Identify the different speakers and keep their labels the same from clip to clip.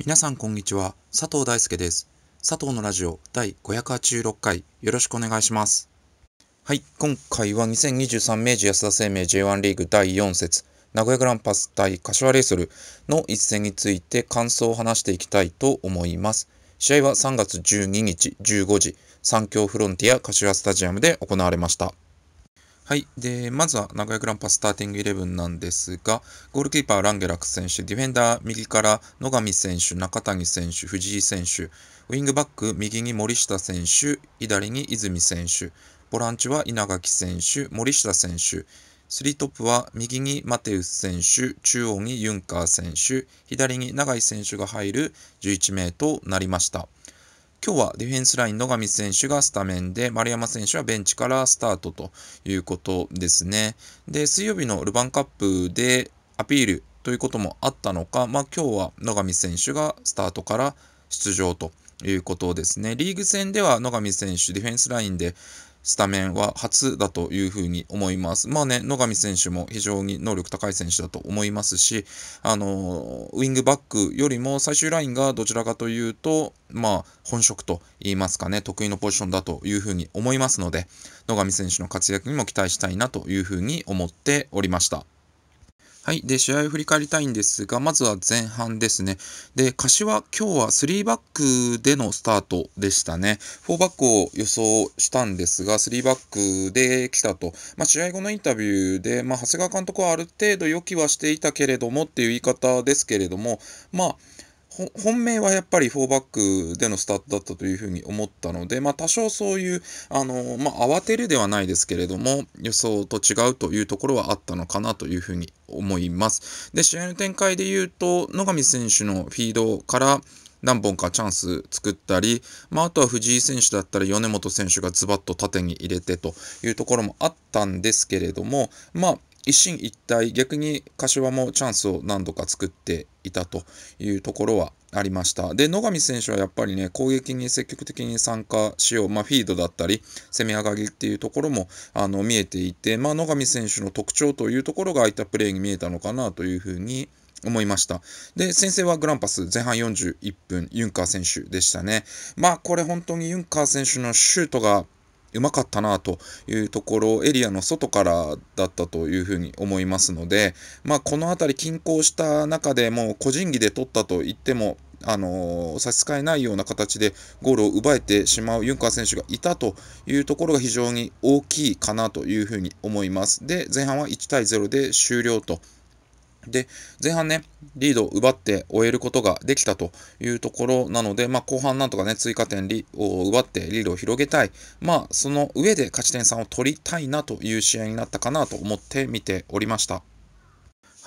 Speaker 1: 皆さんこんにちは。佐藤大輔です。佐藤のラジオ第586回よろしくお願いします。はい、今回は2023明治安田生命 J1 リーグ第4節名古屋グランパス対柏レイソルの一戦について感想を話していきたいと思います。試合は3月12日15時、三強フロンティア柏スタジアムで行われました。はい。で、まずは名古屋グランパスターティングイレブンなんですが、ゴールキーパーランゲラック選手、ディフェンダー右から野上選手、中谷選手、藤井選手、ウィングバック右に森下選手、左に泉選手、ボランチは稲垣選手、森下選手、3トップは右にマテウス選手、中央にユンカー選手、左に永井選手が入る11名となりました。今日はディフェンスライン野上選手がスタメンで、丸山選手はベンチからスタートということですね。で、水曜日のルヴァンカップでアピールということもあったのか、まあ、今日は野上選手がスタートから出場と。いうことですねリーグ戦では野上選手、ディフェンスラインでスタメンは初だというふうに思います。まあね、野上選手も非常に能力高い選手だと思いますし、あのウイングバックよりも最終ラインがどちらかというと、まあ、本職と言いますかね、得意のポジションだというふうに思いますので、野上選手の活躍にも期待したいなというふうに思っておりました。はい。で、試合を振り返りたいんですが、まずは前半ですね。で、柏、今日は3バックでのスタートでしたね。4バックを予想したんですが、3バックで来たと。まあ、試合後のインタビューで、まあ、長谷川監督はある程度予期はしていたけれどもっていう言い方ですけれども、まあ、本命はやっぱり4バックでのスタートだったというふうに思ったので、まあ、多少そういう、あのまあ、慌てるではないですけれども、予想と違うというところはあったのかなというふうに思います。で、試合の展開で言うと、野上選手のフィードから、何本かチャンス作ったり、まあ、あとは藤井選手だったら米本選手がズバッと縦に入れてというところもあったんですけれども、まあ、一進一退逆に柏もチャンスを何度か作っていたというところはありました。で、野上選手はやっぱりね、攻撃に積極的に参加しよう、まあ、フィードだったり、攻め上がりっていうところもあの見えていて、まあ、野上選手の特徴というところが空いたプレーに見えたのかなというふうに思いました。で、先制はグランパス、前半41分、ユンカー選手でしたね。まあ、これ本当にユンカー選手のシュートがうまかったなというところ、エリアの外からだったというふうに思いますので、まあ、この辺り均衡した中でもう個人技で取ったと言っても、あの差し支えないような形でゴールを奪えてしまうユンカー選手がいたというところが非常に大きいかなというふうに思います。で、前半は1対0で終了と。で、前半ね、リードを奪って終えることができたというところなので、まあ、後半なんとかね、追加点を奪ってリードを広げたい。まあ、その上で勝ち点3を取りたいなという試合になったかなと思って見ておりました。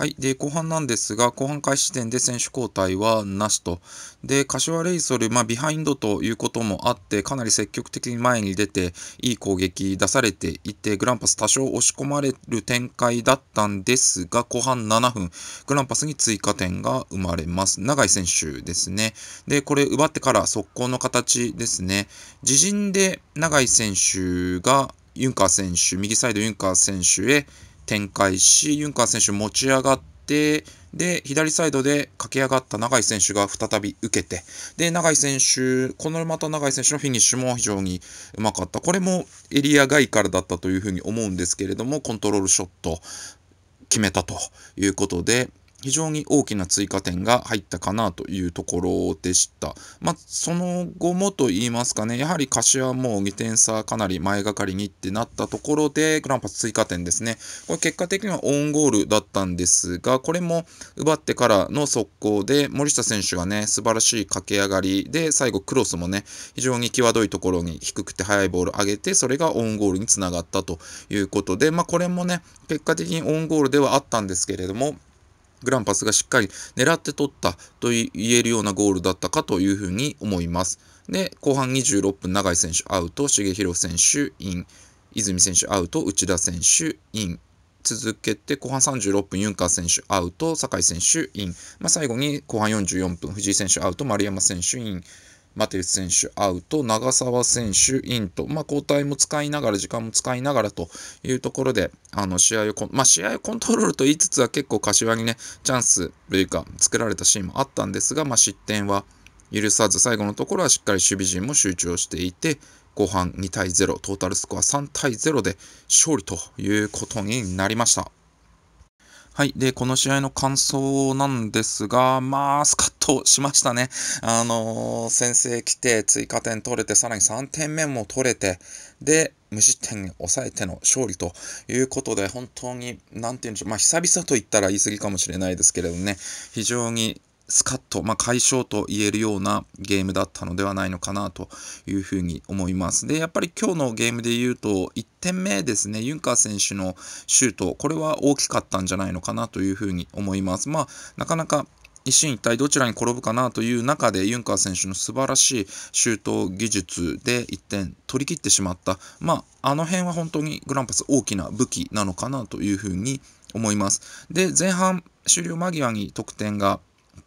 Speaker 1: はい。で、後半なんですが、後半開始点で選手交代はなしと。で、柏レイソル、まあ、ビハインドということもあって、かなり積極的に前に出て、いい攻撃出されていて、グランパス多少押し込まれる展開だったんですが、後半7分、グランパスに追加点が生まれます。永井選手ですね。で、これ奪ってから速攻の形ですね。自陣で永井選手が、ユンカー選手、右サイドユンカー選手へ、展開し、ユンカー選手持ち上がって、で、左サイドで駆け上がった永井選手が再び受けて、で、永井選手、このまた永井選手のフィニッシュも非常にうまかった。これもエリア外からだったというふうに思うんですけれども、コントロールショット決めたということで、非常に大きな追加点が入ったかなというところでした。まあ、その後もと言いますかね、やはり柏も2点差かなり前がかりにってなったところで、グランパス追加点ですね。これ結果的にはオウンゴールだったんですが、これも奪ってからの速攻で、森下選手がね、素晴らしい駆け上がりで、最後クロスもね、非常に際どいところに低くて速いボール上げて、それがオウンゴールにつながったということで、まあ、これもね、結果的にオンゴールではあったんですけれども、グランパスがしっかり狙って取ったと言えるようなゴールだったかというふうに思います。で、後半26分、永井選手アウト、重弘選手イン、泉選手アウト、内田選手イン、続けて後半36分、ユンカー選手アウト、酒井選手イン、まあ、最後に後半44分、藤井選手アウト、丸山選手イン、マテウス選手アウト、長澤選手インと、まあ、交代も使いながら、時間も使いながらというところで、あの試合をまあ、試合をコントロールと言いつつは結構柏にね、チャンスというか作られたシーンもあったんですが、まあ、失点は許さず、最後のところはしっかり守備陣も集中をしていて、後半2対0、トータルスコア3対0で勝利ということになりました。はい。で、この試合の感想なんですが、まあ、スカッとしましたね。あのー、先制来て、追加点取れて、さらに3点目も取れて、で、無失点に抑えての勝利ということで、本当に、なんて言うんでしょう、まあ、久々と言ったら言い過ぎかもしれないですけれどね、非常にスカッと、まあ、解消と言えるようなゲームだったのではないのかなというふうに思います。で、やっぱり今日のゲームで言うと、1点目ですね、ユンカー選手のシュート、これは大きかったんじゃないのかなというふうに思います。まあ、なかなか一進一退どちらに転ぶかなという中でユンカー選手の素晴らしいシュート技術で1点取り切ってしまった、まあ、あの辺は本当にグランパス大きな武器なのかなというふうに思います。で前半終了間際に得点が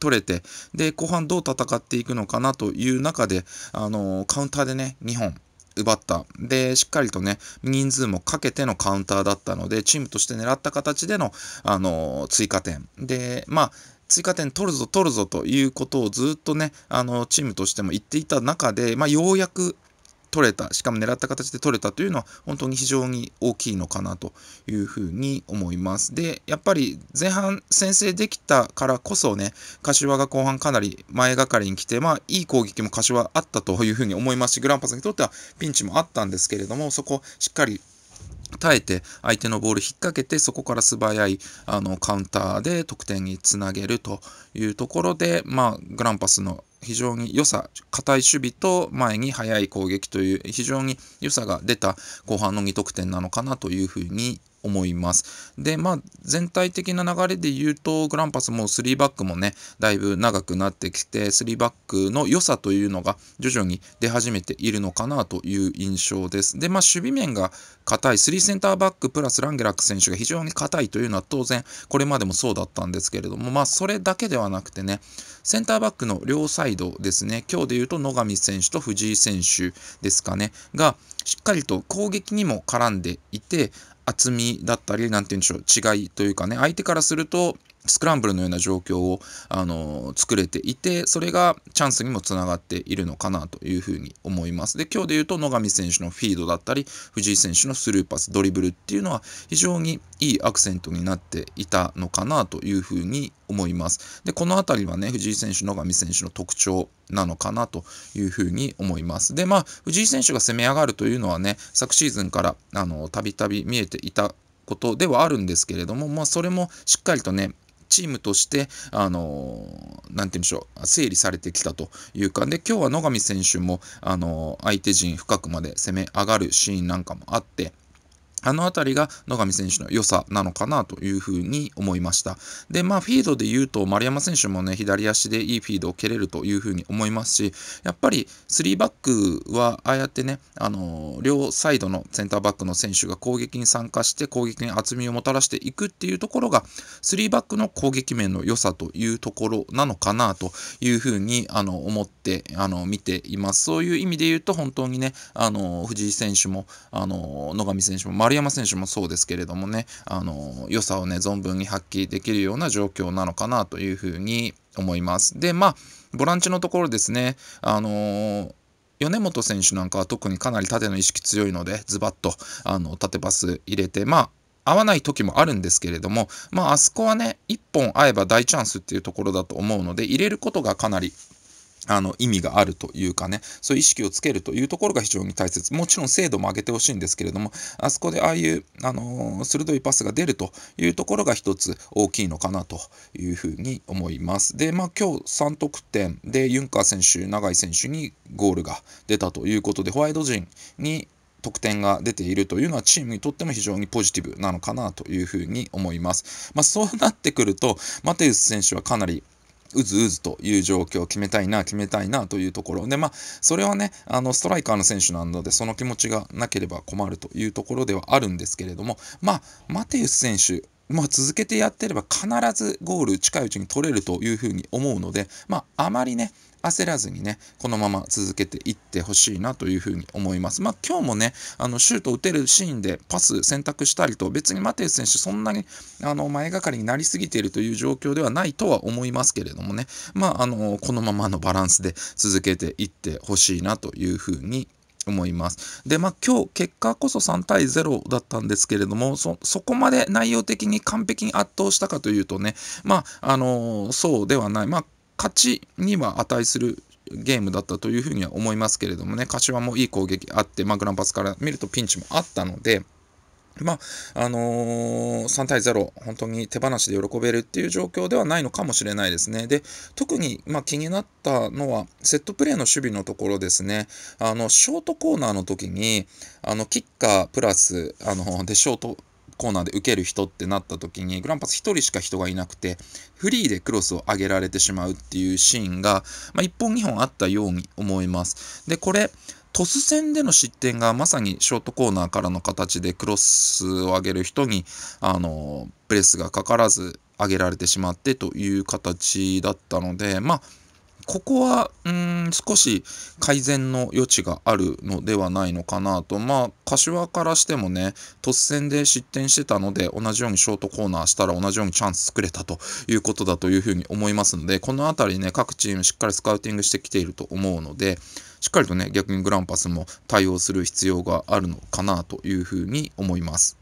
Speaker 1: 取れて、で、後半どう戦っていくのかなという中で、あのカウンターでね、2本。奪った。で、しっかりとね、人数もかけてのカウンターだったので、チームとして狙った形での、あの追加点。で、まあ、追加点取るぞ取るぞということをずっとねあのチームとしても言っていた中で、まあ、ようやく取れた、しかも狙った形で取れたというのは本当に非常に大きいのかなというふうに思います。で、やっぱり前半先制できたからこそね、柏が後半かなり前がかりに来て、まあいい攻撃も柏あったというふうに思いますし、グランパスにとってはピンチもあったんですけれども、そこしっかり耐えて相手のボール引っ掛けてそこから素早いあのカウンターで得点につなげるというところで、まあ、グランパスの非常に良さ、堅い守備と前に速い攻撃という非常に良さが出た後半の2得点なのかなというふうに思います。で、まあ、全体的な流れで言うと、グランパスも3バックもね、だいぶ長くなってきて、3バックの良さというのが徐々に出始めているのかなという印象です。で、まあ、守備面が硬い、3センターバックプラスランゲラック選手が非常に硬いというのは当然、これまでもそうだったんですけれども、まあ、それだけではなくてね、センターバックの両サイドですね、今日で言うと野上選手と藤井選手ですかね、が、しっかりと攻撃にも絡んでいて、厚みだったり、なんて言うんでしょう、違いというかね、相手からすると、スクランブルのような状況を、あの作れていて、それがチャンスにもつながっているのかなというふうに思います。で、今日で言うと野上選手のフィードだったり、藤井選手のスルーパス、ドリブルっていうのは非常にいいアクセントになっていたのかなというふうに思います。で、この辺りはね、藤井選手、野上選手の特徴なのかなというふうに思います。で、まあ、藤井選手が攻め上がるというのはね、昨シーズンからたびたび見えていたことではあるんですけれども、まあ、それもしっかりとねチームとして、あのー、なんて言うんでしょう、整理されてきたというか、で、今日は野上選手も、あのー、相手陣深くまで攻め上がるシーンなんかもあって、あの辺りが野上選手の良さなのかなというふうに思いました。で、まあ、フィードで言うと、丸山選手もね、左足でいいフィードを蹴れるというふうに思いますし、やっぱり3バックは、ああやってね、あのー、両サイドのセンターバックの選手が攻撃に参加して、攻撃に厚みをもたらしていくっていうところが、3バックの攻撃面の良さというところなのかなというふうに、あの、思って、あの、見ています。そういう意味で言うと、本当にね、あの、藤井選手も、あの、野上選手も、丸丸山選手もそうですけれどもね、あの、良さをね、存分に発揮できるような状況なのかなというふうに思います。で、まあ、ボランチのところですね、あの米本選手なんかは特にかなり縦の意識強いので、ズバッとあの縦パス入れて、まあ、合わない時もあるんですけれども、まあ、あそこはね、1本合えば大チャンスっていうところだと思うので、入れることがかなりあの意味があるというかね、そういう意識をつけるというところが非常に大切。もちろん精度も上げてほしいんですけれども、あそこでああいう、あのー、鋭いパスが出るというところが一つ大きいのかなというふうに思います。で、まあ今日3得点でユンカー選手、永井選手にゴールが出たということで、ホワイト陣に得点が出ているというのはチームにとっても非常にポジティブなのかなというふうに思います。まあ、そうなってくると、マテウス選手はかなりうずうずという状況を決めたいな、決めたいなというところで、まあ、それはね、あのストライカーの選手なので、その気持ちがなければ困るというところではあるんですけれども、まあ、マテウス選手、まあ、続けてやってれば必ずゴール近いうちに取れるというふうに思うので、まあ、あまりね、焦らずにね、このまま続けていってほしいなというふうに思います。まあ、今日もね、あのシュート打てるシーンでパス選択したりと、別にマテウス選手、そんなにあの前がかりになりすぎているという状況ではないとは思いますけれどもね、まあ、あのこのままのバランスで続けていってほしいなというふうに思います。で、まあ、今日、結果こそ3対0だったんですけれども、そ、そこまで内容的に完璧に圧倒したかというとね、まあ、あのそうではない。まあ、勝ちには値するゲームだったというふうには思いますけれどもね、柏もいい攻撃あって、まあ、グランパスから見るとピンチもあったので、まあ、あのー、3対0、本当に手放しで喜べるっていう状況ではないのかもしれないですね。で、特に、まあ、気になったのは、セットプレーの守備のところですね。あの、ショートコーナーの時に、あの、キッカープラス、あの、で、ショート、コーナーで受ける人ってなった時にグランパス1人しか人がいなくてフリーでクロスを上げられてしまうっていうシーンが、まあ、1本2本あったように思います。でこれトス戦での失点がまさにショートコーナーからの形でクロスを上げる人にあのプレスがかからず上げられてしまってという形だったのでまあここは、うん、少し改善の余地があるのではないのかなと。まあ、柏からしてもね、突然で失点してたので、同じようにショートコーナーしたら同じようにチャンス作れたということだというふうに思いますので、このあたりね、各チームしっかりスカウティングしてきていると思うので、しっかりとね、逆にグランパスも対応する必要があるのかなというふうに思います。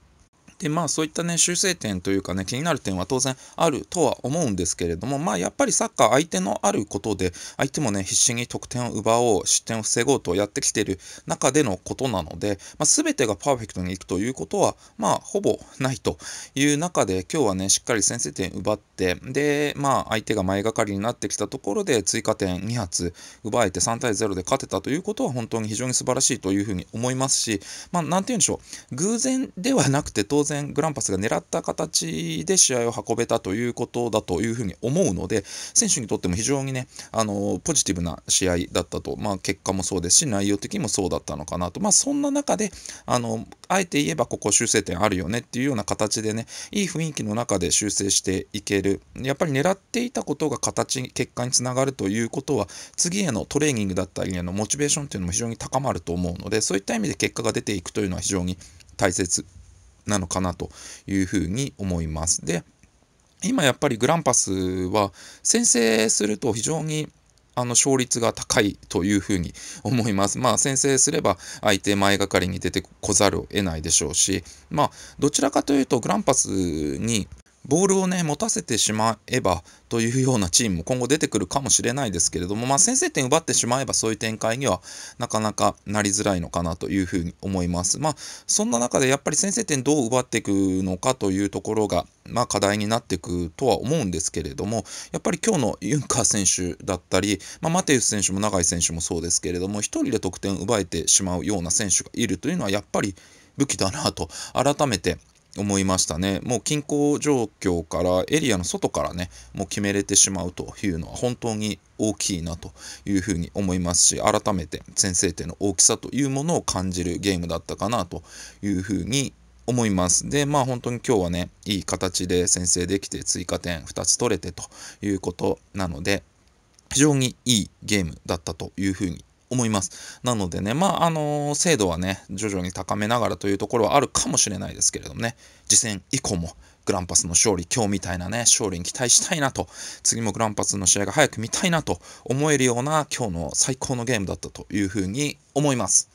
Speaker 1: でまあそういったね修正点というかね気になる点は当然あるとは思うんですけれどもまあやっぱりサッカー相手のあることで相手もね必死に得点を奪おう失点を防ごうとやってきている中でのことなので、まあ、全てがパーフェクトにいくということはまあほぼないという中で今日はねしっかり先制点奪ってでまあ相手が前がかりになってきたところで追加点2発奪えて3対0で勝てたということは本当に非常に素晴らしいというふうに思いますしまあ何て言うんでしょう偶然ではなくて当然戦、グランパスが狙った形で試合を運べたということだというふうに思うので、選手にとっても非常にね、あのポジティブな試合だったと、まあ、結果もそうですし、内容的にもそうだったのかなと、まあ、そんな中であの、あえて言えばここ修正点あるよねっていうような形でね、いい雰囲気の中で修正していける、やっぱり狙っていたことが形、結果につながるということは、次へのトレーニングだったりへのモチベーションというのも非常に高まると思うので、そういった意味で結果が出ていくというのは非常に大切なのかなというふうに思います。で、今やっぱりグランパスは先制すると非常にあの勝率が高いというふうに思います。まあ先制すれば相手前がかりに出てこざるを得ないでしょうし、まあどちらかというとグランパスにボールをね、持たせてしまえばというようなチームも今後出てくるかもしれないですけれども、まあ、先制点奪ってしまえばそういう展開にはなかなかなりづらいのかなというふうに思います。まあ、そんな中でやっぱり先制点どう奪っていくのかというところが、まあ、課題になっていくとは思うんですけれども、やっぱり今日のユンカー選手だったり、まあ、マテウス選手も永井選手もそうですけれども、1人で得点を奪えてしまうような選手がいるというのは、やっぱり武器だなと改めて思いましたね。もう均衡状況からエリアの外からね、もう決めれてしまうというのは本当に大きいなというふうに思いますし、改めて先制点の大きさというものを感じるゲームだったかなというふうに思います。で、まあ本当に今日はね、いい形で先制できて追加点2つ取れてということなので、非常にいいゲームだったというふうに思います。なのでね、まあ、あのー、精度はね、徐々に高めながらというところはあるかもしれないですけれどもね、次戦以降も、グランパスの勝利、今日みたいなね、勝利に期待したいなと、次もグランパスの試合が早く見たいなと思えるような、今日の最高のゲームだったというふうに思います。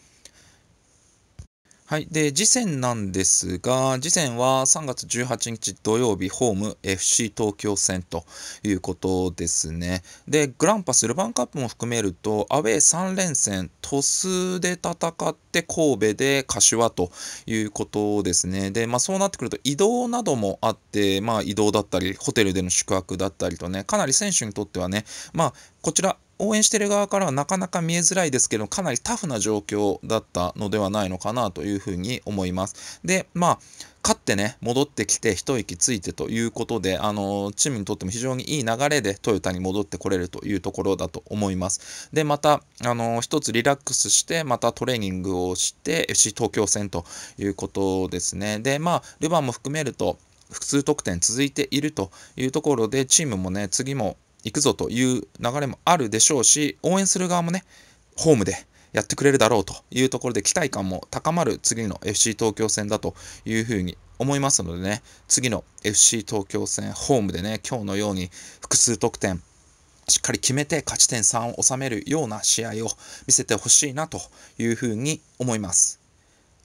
Speaker 1: はい。で、次戦なんですが、次戦は3月18日土曜日、ホーム FC 東京戦ということですね。で、グランパス、ルヴァンカップも含めると、アウェー3連戦、鳥栖で戦って、神戸で柏ということですね。で、まあそうなってくると、移動などもあって、まあ移動だったり、ホテルでの宿泊だったりとね、かなり選手にとってはね、まあこちら、応援してる側からはなかなか見えづらいですけど、かなりタフな状況だったのではないのかなというふうに思います。で、まあ、勝ってね、戻ってきて、一息ついてということで、あのチームにとっても非常にいい流れでトヨタに戻ってこれるというところだと思います。で、また、あの一つリラックスして、またトレーニングをして、FC 東京戦ということですね。で、まあ、ルヴァンも含めると、複数得点続いているというところで、チームもね、次も行くぞという流れもあるでしょうし、応援する側もね、ホームでやってくれるだろうというところで期待感も高まる次の FC 東京戦だというふうに思いますのでね、次の FC 東京戦、ホームでね、今日のように複数得点、しっかり決めて勝ち点3を収めるような試合を見せてほしいなというふうに思います。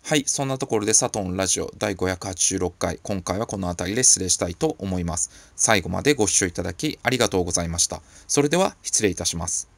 Speaker 1: はい、そんなところでサトンラジオ第586回、今回はこの辺りで失礼したいと思います。最後までご視聴いただきありがとうございました。それでは失礼いたします。